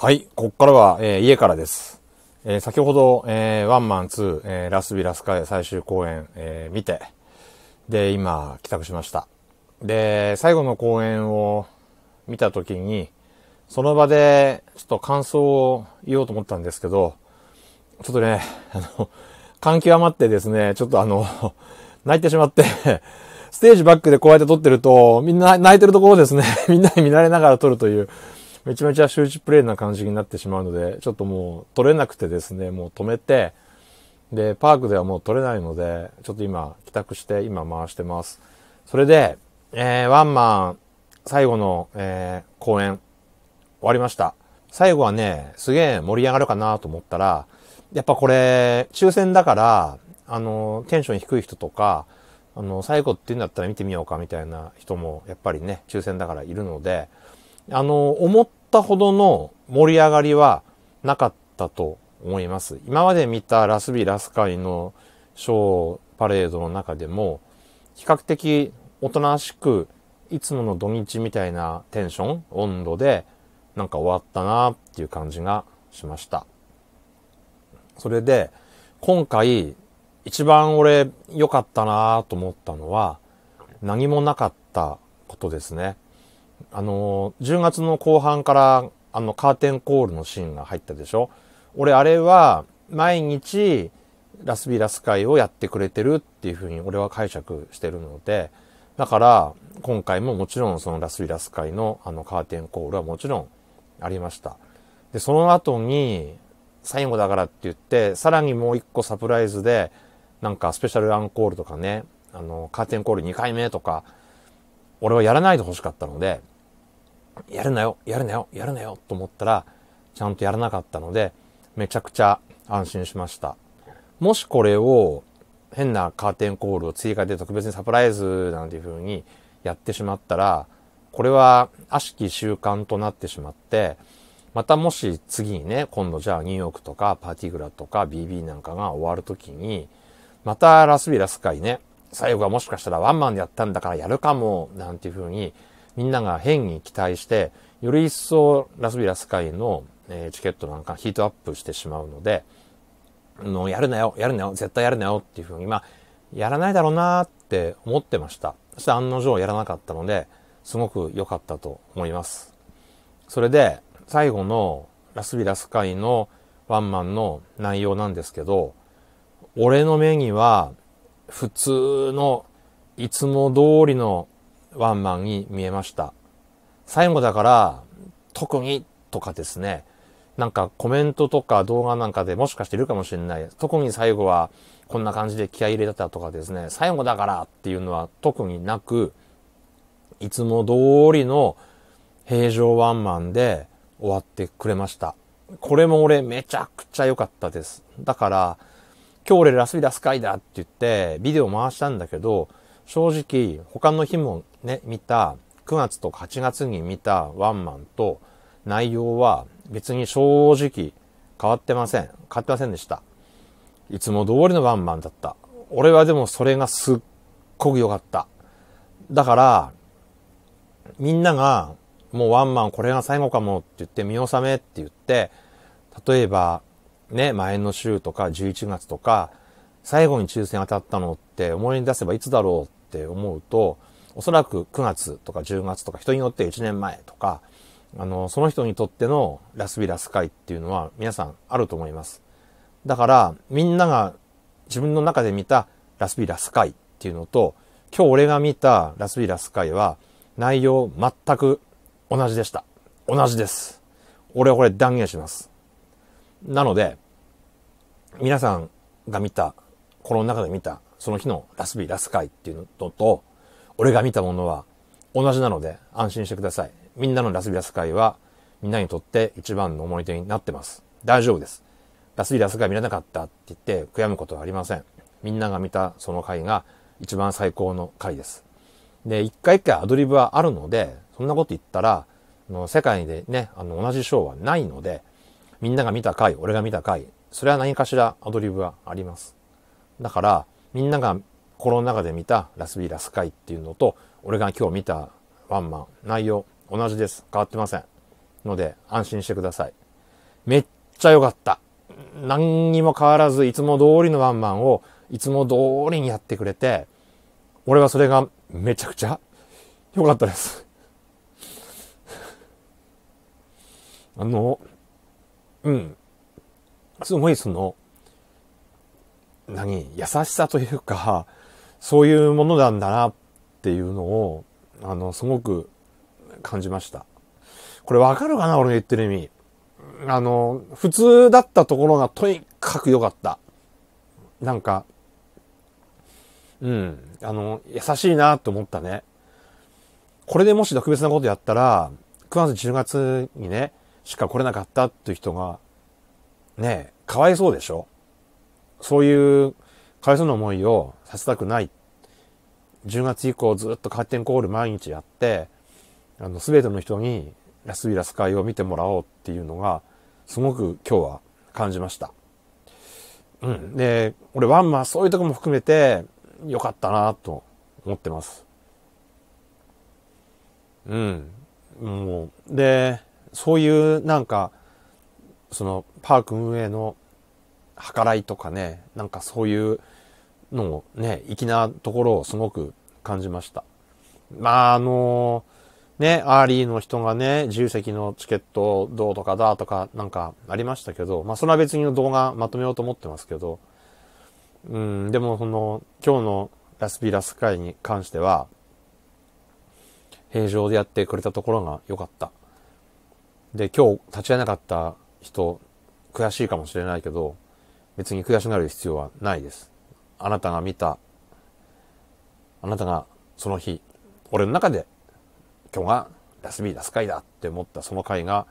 はい、こっからは、えー、家からです。えー、先ほど、えー、ワンマン2、えー、ラスビラスカイ最終公演、えー、見て、で、今、帰宅しました。で、最後の公演を見たときに、その場で、ちょっと感想を言おうと思ったんですけど、ちょっとね、あの、感極まってですね、ちょっとあの、泣いてしまってステージバックでこうやって撮ってると、みんな泣いてるところですね みんなに見られながら撮るという、めちゃめちゃ周知プレイな感じになってしまうので、ちょっともう取れなくてですね、もう止めて、で、パークではもう取れないので、ちょっと今、帰宅して、今回してます。それで、えー、ワンマン、最後の、えー、公演、終わりました。最後はね、すげえ盛り上がるかなと思ったら、やっぱこれ、抽選だから、あの、テンション低い人とか、あの、最後って言うんだったら見てみようかみたいな人も、やっぱりね、抽選だからいるので、あの、思っったほどの盛り上がりはなかったと思います。今まで見たラスビラスカイのショーパレードの中でも、比較的おとなしく、いつもの土日みたいなテンション、温度で、なんか終わったなっていう感じがしました。それで、今回、一番俺良かったなと思ったのは、何もなかったことですね。あの、10月の後半から、あの、カーテンコールのシーンが入ったでしょ俺、あれは、毎日、ラスビラス会をやってくれてるっていうふうに俺は解釈してるので、だから、今回ももちろんそのラスビラス会のあのカーテンコールはもちろんありました。で、その後に、最後だからって言って、さらにもう一個サプライズで、なんかスペシャルアンコールとかね、あの、カーテンコール2回目とか、俺はやらないでほしかったので、やるなよ、やるなよ、やるなよと思ったら、ちゃんとやらなかったので、めちゃくちゃ安心しました。もしこれを変なカーテンコールを追加で特別にサプライズなんていう風にやってしまったら、これは悪しき習慣となってしまって、またもし次にね、今度じゃあニューヨークとかパーティグラとか BB なんかが終わるときに、またラスビラス会ね、最後はもしかしたらワンマンでやったんだからやるかも、なんていうふうに、みんなが変に期待して、より一層ラスビラス会の、えチケットなんかヒートアップしてしまうので、のやるなよ、やるなよ、絶対やるなよっていうふうに、まあ、やらないだろうなって思ってました。そして案の定やらなかったので、すごく良かったと思います。それで、最後のラスビラス会のワンマンの内容なんですけど、俺の目には普通の、いつも通りのワンマンに見えました。最後だから、特にとかですね、なんかコメントとか動画なんかでもしかしているかもしれない。特に最後はこんな感じで気合入れたとかですね、最後だからっていうのは特になく、いつも通りの平常ワンマンで終わってくれました。これも俺めちゃくちゃ良かったです。だから、今日俺ラスビダスカイだって言ってビデオ回したんだけど、正直他の日もね、見た9月とか8月に見たワンマンと内容は別に正直変わってません。変わってませんでした。いつも通りのワンマンだった。俺はでもそれがすっごく良かった。だから、みんながもうワンマンこれが最後かもって言って見納めって言って、例えばね、前の週とか11月とか、最後に抽選当たったのって思い出せばいつだろうって思うと、おそらく9月とか10月とか人によって1年前とか、あの、その人にとってのラスビラス会っていうのは皆さんあると思います。だから、みんなが自分の中で見たラスビラス会っていうのと、今日俺が見たラスビラス会は内容全く同じでした。同じです。俺はこれ断言します。なので、皆さんが見た、この中で見た、その日のラスビー、ラス会っていうのと、俺が見たものは同じなので安心してください。みんなのラスビー、ラス会は、みんなにとって一番の思い出になってます。大丈夫です。ラスビー、ラス会見れなかったって言って悔やむことはありません。みんなが見たその回が一番最高の回です。で、一回一回アドリブはあるので、そんなこと言ったら、世界でね、あの、同じショーはないので、みんなが見た回、俺が見た回、それは何かしらアドリブがあります。だから、みんなが心の中で見たラスビーラス回っていうのと、俺が今日見たワンマン、内容、同じです。変わってません。ので、安心してください。めっちゃ良かった。何にも変わらず、いつも通りのワンマンを、いつも通りにやってくれて、俺はそれがめちゃくちゃ良かったですあの、うん。すごいその、何、優しさというか、そういうものなんだなっていうのを、あの、すごく感じました。これわかるかな俺の言ってる意味。あの、普通だったところがとにかく良かった。なんか、うん、あの、優しいなって思ったね。これでもし特別なことやったら、9月10月にね、しか来れなかったっていう人が、ねえ、かわいそうでしょそういう、かわいそうな思いをさせたくない。10月以降ずっとテンコール毎日やって、あの、すべての人にラスビラス会を見てもらおうっていうのが、すごく今日は感じました。うん。で、俺ワンマンそういうとこも含めて、良かったなと思ってます。うん。もう、で、そういうなんか、そのパーク運営の計らいとかね、なんかそういうのをね、粋なところをすごく感じました。まあ、あのー、ね、アーリーの人がね、自由席のチケットどうとかだとかなんかありましたけど、まあそれは別に動画まとめようと思ってますけど、うん、でもその、今日のラスピラス会に関しては、平常でやってくれたところが良かった。で、今日立ち会えなかった人、悔しいかもしれないけど、別に悔しがる必要はないです。あなたが見た、あなたがその日、俺の中で、今日がラスビーラス会だって思ったその回が、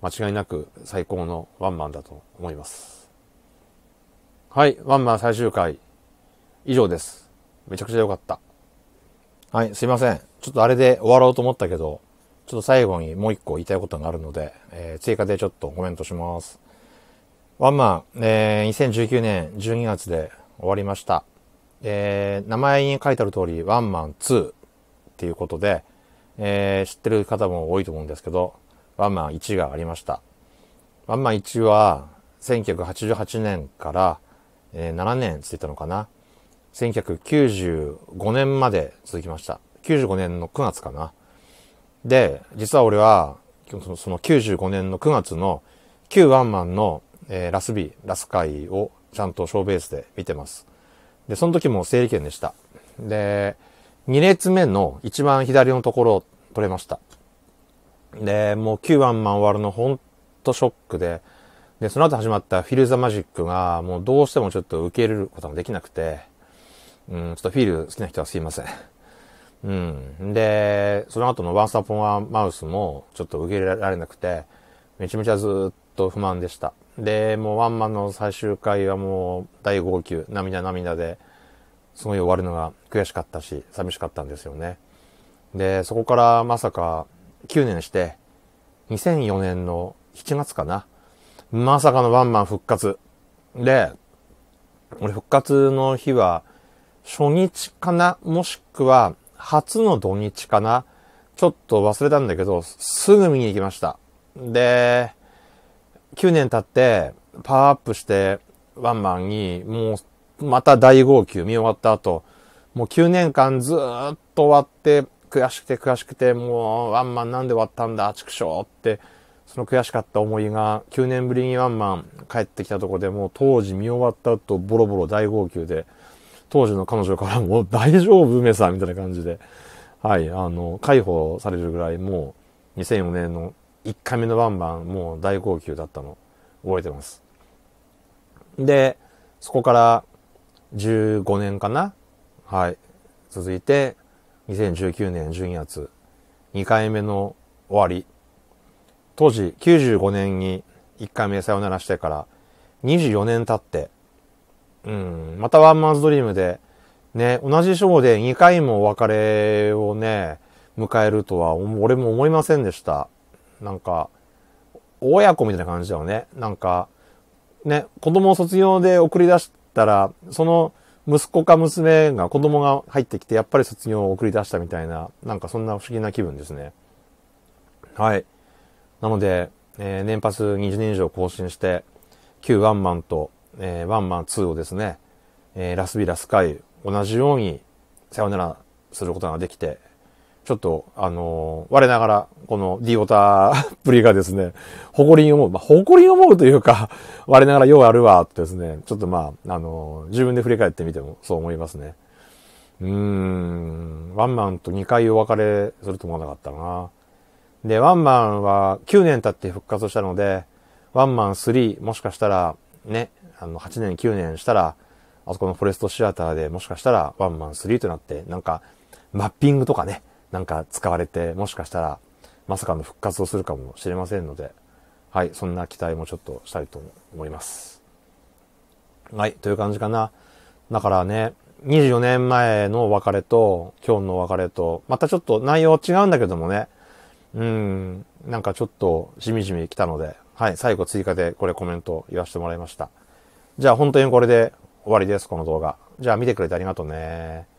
間違いなく最高のワンマンだと思います。はい、ワンマン最終回、以上です。めちゃくちゃ良かった。はい、すいません。ちょっとあれで終わろうと思ったけど、ちょっと最後にもう一個言いたいことがあるので、えー、追加でちょっとコメントします。ワンマン、えー、2019年12月で終わりました。えー、名前に書いてある通り、ワンマン2っていうことで、えー、知ってる方も多いと思うんですけど、ワンマン1がありました。ワンマン1は、1988年から、えー、7年続いたのかな。1995年まで続きました。95年の9月かな。で、実は俺は、その95年の9月の旧ワンマンの、えー、ラスビー、ラス会をちゃんとショーベースで見てます。で、その時も整理券でした。で、2列目の一番左のところを取れました。で、もう9ンマン終わるのほんとショックで、で、その後始まったフィル・ザ・マジックが、もうどうしてもちょっと受け入れることができなくて、うん、ちょっとフィル好きな人はすいません。うん。で、その後のワンサポンはマウスもちょっと受け入れられなくて、めちゃめちゃずっと不満でした。で、もうワンマンの最終回はもう第5級、涙涙で、すごい終わるのが悔しかったし、寂しかったんですよね。で、そこからまさか9年して、2004年の7月かな。まさかのワンマン復活。で、俺復活の日は、初日かなもしくは、初の土日かな。ちょっと忘れたんだけど、すぐ見に行きました。で、9年経ってパワーアップしてワンマンにもうまた大号泣見終わった後、もう9年間ずっと終わって悔しくて悔しくてもうワンマンなんで終わったんだ、畜生って、その悔しかった思いが9年ぶりにワンマン帰ってきたとこでもう当時見終わった後ボロボロ大号泣で、当時の彼女からも大丈夫梅さんみたいな感じで、はい、あの、解放されるぐらいもう2004年の1回目のバンバンもう大号泣だったの覚えてます。で、そこから15年かなはい。続いて、2019年12月、2回目の終わり。当時95年に1回目さよならしてから24年経って、うん、またワンマンズドリームで、ね、同じ章で2回もお別れをね、迎えるとは、俺も思いませんでした。なんか、親子みたいな感じだよね。なんか、ね、子供を卒業で送り出したら、その息子か娘が子供が入ってきて、やっぱり卒業を送り出したみたいな、なんかそんな不思議な気分ですね。はい。なので、えー、年パス20年以上更新して、旧ワンマンとえー、ワンマン2をですね、えー、ラスビラスカイ、同じように、さよならすることができて、ちょっと、あのー、我ながら、この D オタっぷりがですね、誇りに思う。まあ、誇りに思うというか、我ながらようあるわ、ってですね、ちょっとまあ、あのー、自分で振り返ってみてもそう思いますね。うーん、ワンマンと2回お別れすると思わなかったな。で、ワンマンは9年経って復活したので、ワンマン3、もしかしたら、ね、あの、8年、9年したら、あそこのフォレストシアターでもしかしたらワンマン3となって、なんか、マッピングとかね、なんか使われて、もしかしたら、まさかの復活をするかもしれませんので、はい、そんな期待もちょっとしたいと思います。はい、という感じかな。だからね、24年前のお別れと、今日のお別れと、またちょっと内容違うんだけどもね、うん、なんかちょっとしみじみ来たので、はい、最後追加でこれコメント言わせてもらいました。じゃあ本当にこれで終わりです、この動画。じゃあ見てくれてありがとうね。